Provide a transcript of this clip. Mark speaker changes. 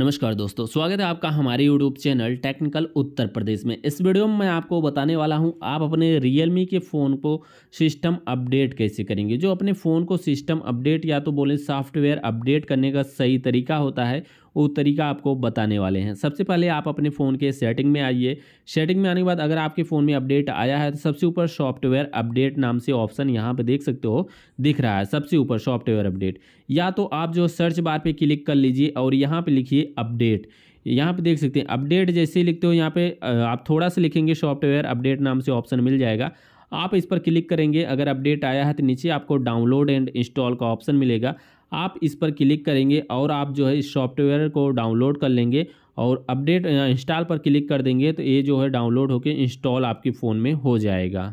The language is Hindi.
Speaker 1: नमस्कार दोस्तों स्वागत है आपका हमारे YouTube channel technical Uttar Pradesh में इस वीडियो में मैं आपको बताने वाला हूं आप अपने Realme के फ़ोन को सिस्टम अपडेट कैसे करेंगे जो अपने फ़ोन को सिस्टम अपडेट या तो बोले सॉफ्टवेयर अपडेट करने का सही तरीका होता है वो तरीका आपको बताने वाले हैं सबसे पहले आप अपने फ़ोन के सेटिंग में आइए सेटिंग में आने के बाद अगर आपके फ़ोन में अपडेट आया है तो सबसे ऊपर सॉफ्टवेयर अपडेट नाम से ऑप्शन यहाँ पर देख सकते हो दिख रहा है सबसे ऊपर सॉफ्टवेयर अपडेट या तो आप जो सर्च बार पर क्लिक कर लीजिए और यहाँ पर लिखिए अपडेट यहाँ पे देख सकते हैं अपडेट जैसे लिखते हो यहाँ पे आप थोड़ा सा लिखेंगे सॉफ्टवेयर अपडेट नाम से ऑप्शन मिल जाएगा आप इस पर क्लिक करेंगे अगर अपडेट आया है तो नीचे आपको डाउनलोड एंड इंस्टॉल का ऑप्शन मिलेगा आप इस पर क्लिक करेंगे और आप जो है इस सॉफ्टवेयर को डाउनलोड कर लेंगे और अपडेट इंस्टॉल पर क्लिक कर देंगे तो ये जो है डाउनलोड होकर इंस्टॉल आपके फ़ोन में हो जाएगा